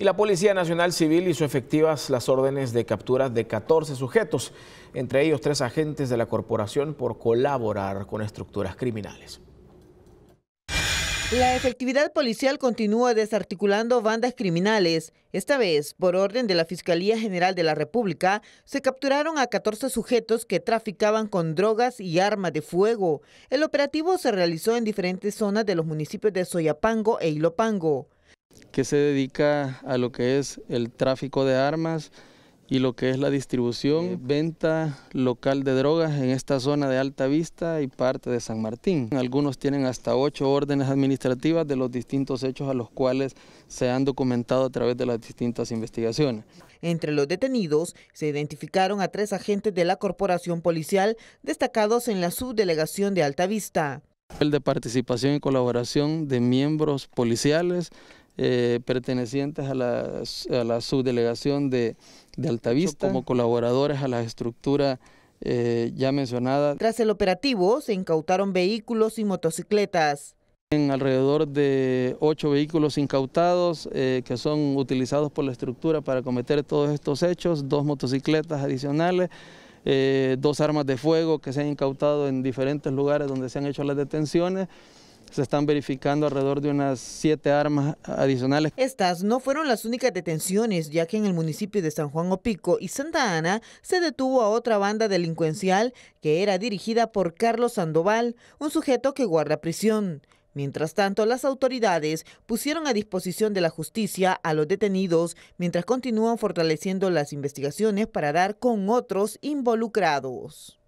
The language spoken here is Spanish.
y la Policía Nacional Civil hizo efectivas las órdenes de captura de 14 sujetos, entre ellos tres agentes de la corporación por colaborar con estructuras criminales. La efectividad policial continúa desarticulando bandas criminales. Esta vez, por orden de la Fiscalía General de la República, se capturaron a 14 sujetos que traficaban con drogas y armas de fuego. El operativo se realizó en diferentes zonas de los municipios de Soyapango e Ilopango que se dedica a lo que es el tráfico de armas y lo que es la distribución, venta local de drogas en esta zona de Alta Vista y parte de San Martín. Algunos tienen hasta ocho órdenes administrativas de los distintos hechos a los cuales se han documentado a través de las distintas investigaciones. Entre los detenidos se identificaron a tres agentes de la corporación policial destacados en la subdelegación de Alta Vista. El de participación y colaboración de miembros policiales, eh, pertenecientes a la, subdelegación de, de Altavista como colaboradores a la estructura eh, ya mencionada. Tras el operativo se incautaron vehículos y motocicletas. En alrededor de ocho vehículos incautados eh, que son utilizados por la estructura para cometer todos estos hechos, dos motocicletas adicionales, dos armas de fuego que se han incautado en diferentes lugares donde se han hecho las detenciones se están verificando alrededor de unas siete armas adicionales. Estas no fueron las únicas detenciones, ya que en el municipio de San Juan Opico y Santa Ana se detuvo a otra banda delincuencial que era dirigida por Carlos Sandoval, un sujeto que guarda prisión. Mientras tanto, las autoridades pusieron a disposición de la justicia a los detenidos mientras continúan fortaleciendo las investigaciones para dar con otros involucrados.